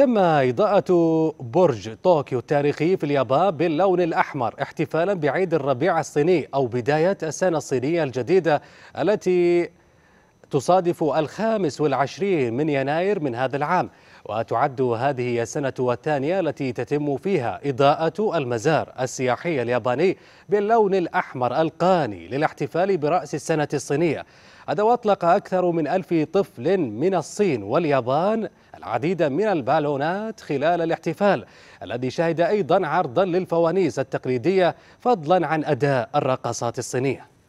تم إضاءة برج طوكيو التاريخي في اليابان باللون الأحمر احتفالا بعيد الربيع الصيني أو بداية السنة الصينية الجديدة التي تصادف الخامس والعشرين من يناير من هذا العام وتعد هذه السنة الثانية التي تتم فيها إضاءة المزار السياحي الياباني باللون الأحمر القاني للاحتفال برأس السنة الصينية هذا وأطلق أكثر من ألف طفل من الصين واليابان العديد من البالونات خلال الاحتفال الذي شهد أيضا عرضا للفوانيس التقليدية فضلا عن أداء الرقصات الصينية